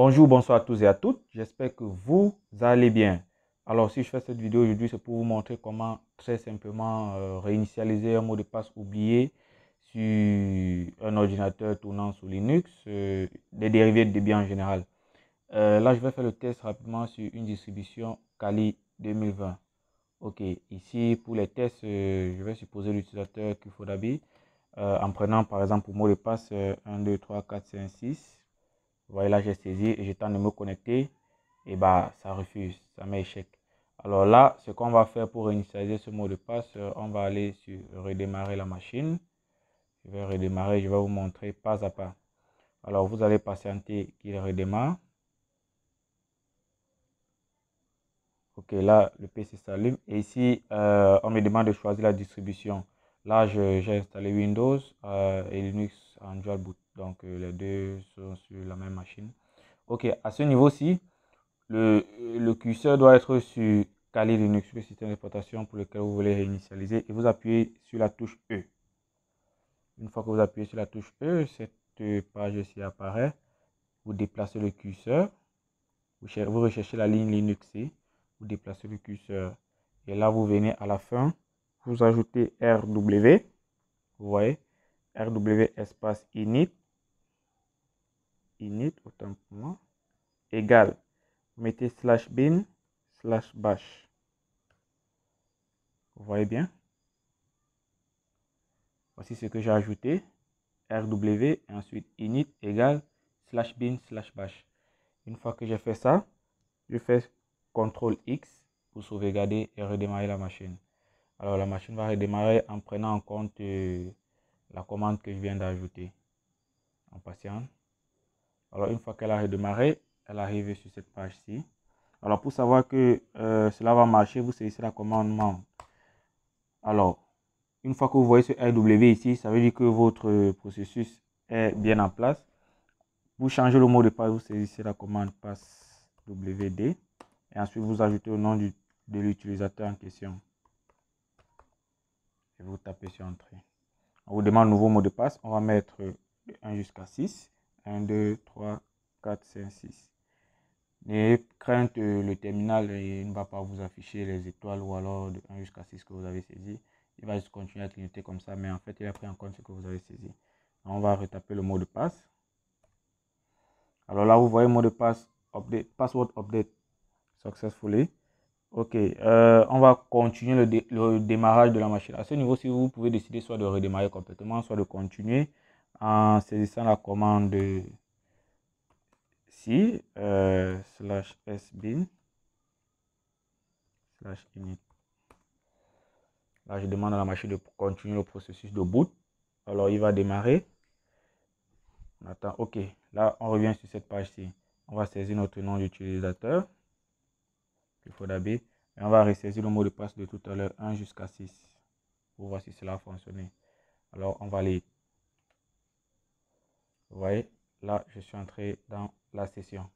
Bonjour, bonsoir à tous et à toutes. J'espère que vous allez bien. Alors, si je fais cette vidéo aujourd'hui, c'est pour vous montrer comment très simplement euh, réinitialiser un mot de passe oublié sur un ordinateur tournant sous Linux, euh, des dérivés de Debian en général. Euh, là, je vais faire le test rapidement sur une distribution Kali 2020. OK, ici, pour les tests, je vais supposer l'utilisateur qu'il faut en prenant par exemple pour mot de passe 1, 2, 3, 4, 5, 6. Vous voyez là, j'ai saisi et de me connecter. Et bah, ça refuse, ça m'échec. Alors là, ce qu'on va faire pour réinitialiser ce mot de passe, euh, on va aller sur redémarrer la machine. Je vais redémarrer, je vais vous montrer pas à pas. Alors vous allez patienter qu'il redémarre. Ok, là, le PC s'allume. Et ici, euh, on me demande de choisir la distribution. Là, j'ai installé Windows euh, et Linux boot. Donc euh, les deux sont sur la même machine. Ok, à ce niveau-ci, le, le, curseur doit être sur Kali Linux, le système d'exploitation pour lequel vous voulez réinitialiser, et vous appuyez sur la touche E. Une fois que vous appuyez sur la touche E, cette euh, page ici apparaît. Vous déplacez le curseur, vous, vous recherchez la ligne Linux, vous déplacez le curseur, et là vous venez à la fin, vous ajoutez RW, vous voyez, RW espace init, init, autant pour moi, égale, mettez slash bin, slash bash. Vous voyez bien Voici ce que j'ai ajouté, RW, et ensuite init égale, slash bin, slash bash. Une fois que j'ai fait ça, je fais CTRL X pour sauvegarder et redémarrer la machine. Alors la machine va redémarrer en prenant en compte... Euh, la commande que je viens d'ajouter. En patiente. Alors, une fois qu'elle a redémarré, elle arrive sur cette page-ci. Alors, pour savoir que euh, cela va marcher, vous saisissez la commande Alors, une fois que vous voyez ce RW ici, ça veut dire que votre processus est bien en place. Vous changez le mot de passe, vous saisissez la commande passe WD et ensuite vous ajoutez le nom de l'utilisateur en question. Et vous tapez sur Entrée. On vous demande nouveau mot de passe. On va mettre 1 jusqu'à 6. 1, 2, 3, 4, 5, 6. N'ayez crainte, le terminal il ne va pas vous afficher les étoiles ou alors 1 jusqu'à 6 que vous avez saisi. Il va juste continuer à clignoter comme ça, mais en fait, il a pris en compte ce que vous avez saisi. On va retaper le mot de passe. Alors là, vous voyez mot de passe, password update successfully. Ok, euh, on va continuer le, démarrage de la machine. À ce niveau, si vous pouvez décider soit de redémarrer complètement, soit de continuer en saisissant la commande si euh, slash sbin, slash init. Là, je demande à la machine de continuer le processus de boot. Alors, il va démarrer. On attend, ok. Là, on revient sur cette page-ci. On va saisir notre nom d'utilisateur faut Fodabe. Et on va ressaisir le mot de passe de tout à l'heure, 1 jusqu'à 6, pour voir si cela a fonctionné. Alors, on va aller. Vous voyez, là, je suis entré dans la session.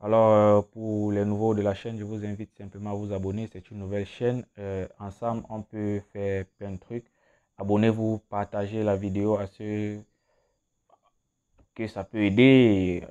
Alors, euh, pour les nouveaux de la chaîne, je vous invite simplement à vous abonner. C'est une nouvelle chaîne. Euh, ensemble, on peut faire plein de trucs. Abonnez-vous, partagez la vidéo à ceux que ça peut aider.